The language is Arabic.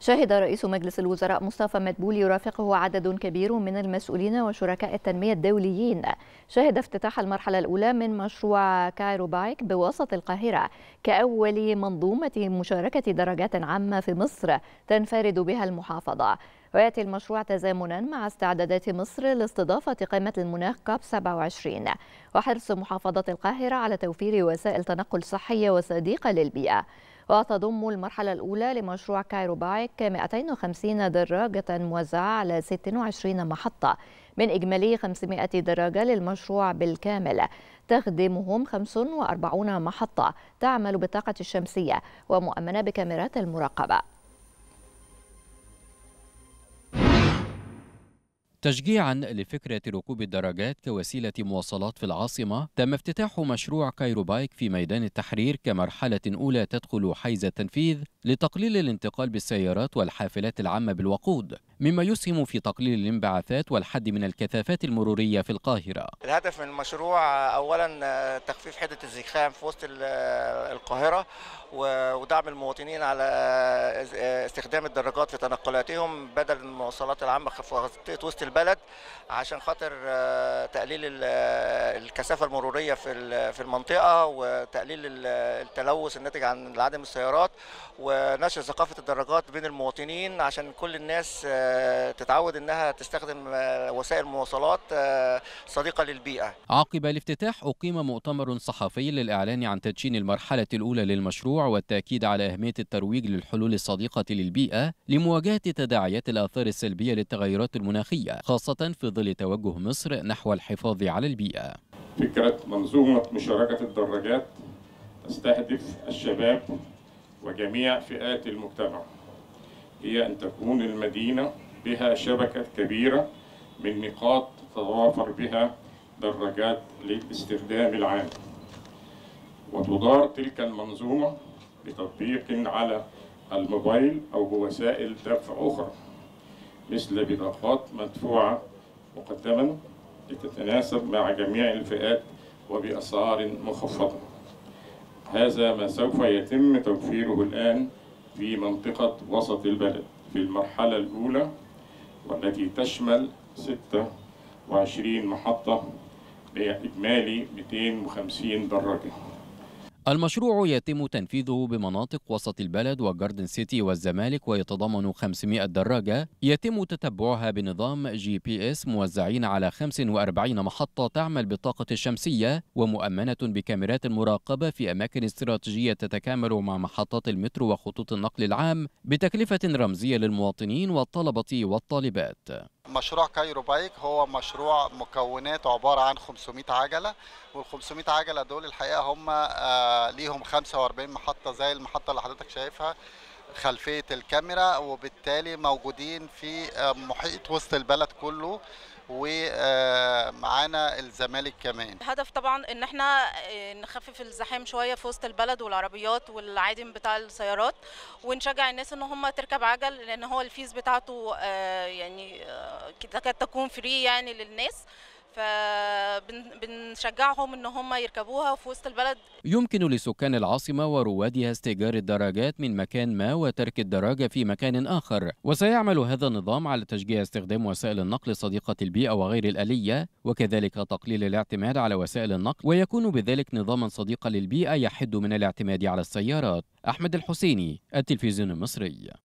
شهد رئيس مجلس الوزراء مصطفى مدبول يرافقه عدد كبير من المسؤولين وشركاء التنمية الدوليين شهد افتتاح المرحلة الأولى من مشروع كايرو بايك بوسط القاهرة كأول منظومة مشاركة درجات عامة في مصر تنفرد بها المحافظة ويأتي المشروع تزامنا مع استعدادات مصر لاستضافة قمة المناخ كاب 27 وحرص محافظة القاهرة على توفير وسائل تنقل صحية وصديقة للبيئة وتضم المرحلة الأولى لمشروع كايرو بايك 250 دراجة موزعة على 26 محطة من إجمالي 500 دراجة للمشروع بالكامل تخدمهم 45 محطة تعمل بالطاقة الشمسية ومؤمنة بكاميرات المراقبة تشجيعا لفكرة ركوب الدراجات كوسيلة مواصلات في العاصمة تم افتتاح مشروع كايرو بايك في ميدان التحرير كمرحلة أولى تدخل حيز التنفيذ لتقليل الانتقال بالسيارات والحافلات العامة بالوقود مما يسهم في تقليل الانبعاثات والحد من الكثافات المرورية في القاهرة الهدف من المشروع أولا آه، تخفيف حدة الزخام في وسط آه، القاهرة ودعم المواطنين على آه، استخدام الدراجات في تنقلاتهم بدل المواصلات العامة في وسط البلد عشان خاطر تقليل الكثافة المرورية في المنطقة وتقليل التلوث الناتج عن عدم السيارات و ونشر ثقافه الدراجات بين المواطنين عشان كل الناس آه، تتعود انها تستخدم آه، وسائل مواصلات آه، صديقه للبيئه. عقب الافتتاح اقيم مؤتمر صحفي للاعلان عن تدشين المرحله الاولى للمشروع والتاكيد على اهميه الترويج للحلول الصديقه للبيئه لمواجهه تداعيات الاثار السلبيه للتغيرات المناخيه خاصه في ظل توجه مصر نحو الحفاظ على البيئه. فكره منظومه مشاركه الدراجات تستهدف الشباب وجميع فئات المجتمع هي أن تكون المدينة بها شبكة كبيرة من نقاط تتوافر بها دراجات للاستخدام العام وتدار تلك المنظومة بتطبيق على الموبايل أو بوسائل دفع أخرى مثل بطاقات مدفوعة مقدما لتتناسب مع جميع الفئات وبأسعار مخفضة هذا ما سوف يتم توفيره الآن في منطقة وسط البلد في المرحلة الأولى والتي تشمل 26 محطة بإجمالي 250 دراجة المشروع يتم تنفيذه بمناطق وسط البلد وجاردن سيتي والزمالك ويتضمن 500 دراجة يتم تتبعها بنظام جي بي اس موزعين على 45 محطة تعمل بالطاقة الشمسية ومؤمنة بكاميرات مراقبة في أماكن استراتيجية تتكامل مع محطات المترو وخطوط النقل العام بتكلفة رمزية للمواطنين والطلبة والطالبات مشروع كايرو بايك هو مشروع مكونات عباره عن 500 عجله وال 500 عجله دول الحقيقه هم آه، ليهم 45 محطه زي المحطه اللي حضرتك شايفها خلفيه الكاميرا وبالتالي موجودين في آه، محيط وسط البلد كله ومعانا الزمالك كمان الهدف طبعا ان احنا آه، نخفف الزحام شويه في وسط البلد والعربيات والعادم بتاع السيارات ونشجع الناس ان هم تركب عجل لان هو الفيز بتاعته آه، يعني آه، تكاد تكون فري يعني للناس فبنشجعهم ان هم يركبوها في وسط البلد يمكن لسكان العاصمه وروادها استئجار الدراجات من مكان ما وترك الدراجه في مكان اخر وسيعمل هذا النظام على تشجيع استخدام وسائل النقل صديقه البيئه وغير الاليه وكذلك تقليل الاعتماد على وسائل النقل ويكون بذلك نظاما صديقا للبيئه يحد من الاعتماد على السيارات احمد الحسيني التلفزيون المصري